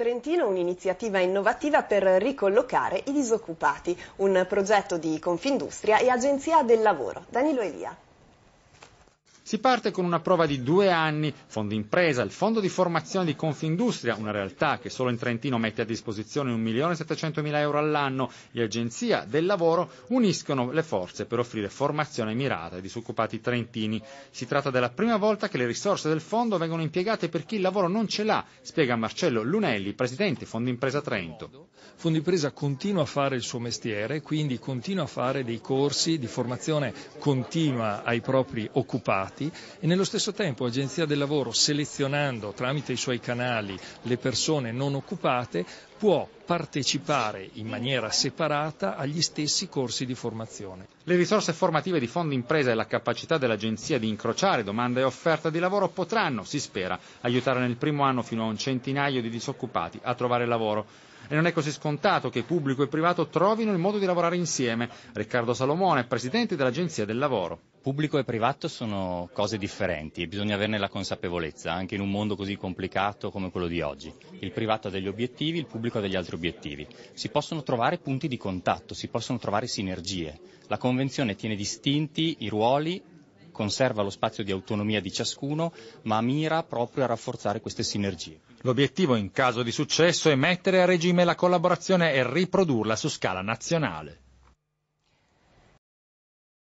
Trentino un'iniziativa innovativa per ricollocare i disoccupati, un progetto di Confindustria e Agenzia del Lavoro. Danilo Elia. Si parte con una prova di due anni, Fondo Impresa, il fondo di formazione di Confindustria, una realtà che solo in Trentino mette a disposizione 1.700.000 euro all'anno, e Agenzia del Lavoro uniscono le forze per offrire formazione mirata ai disoccupati trentini. Si tratta della prima volta che le risorse del fondo vengono impiegate per chi il lavoro non ce l'ha, spiega Marcello Lunelli, presidente Fondo Impresa Trento. Fondo Impresa continua a fare il suo mestiere, quindi continua a fare dei corsi di formazione continua ai propri occupati dati e nello stesso tempo l'Agenzia del Lavoro, selezionando tramite i suoi canali le persone non occupate, può partecipare in maniera separata agli stessi corsi di formazione. Le risorse formative di Fondo Impresa e la capacità dell'Agenzia di incrociare domanda e offerta di lavoro potranno, si spera, aiutare nel primo anno fino a un centinaio di disoccupati a trovare lavoro. E non è così scontato che pubblico e privato trovino il modo di lavorare insieme. Riccardo Salomone, Presidente dell'Agenzia del Lavoro. Pubblico e privato sono cose differenti e bisogna averne la consapevolezza, anche in un mondo così complicato come quello di oggi. Il privato ha degli obiettivi, il pubblico ha degli altri obiettivi. Si possono trovare punti di contatto, si possono trovare sinergie. La Convenzione tiene distinti i ruoli, conserva lo spazio di autonomia di ciascuno, ma mira proprio a rafforzare queste sinergie. L'obiettivo in caso di successo è mettere a regime la collaborazione e riprodurla su scala nazionale.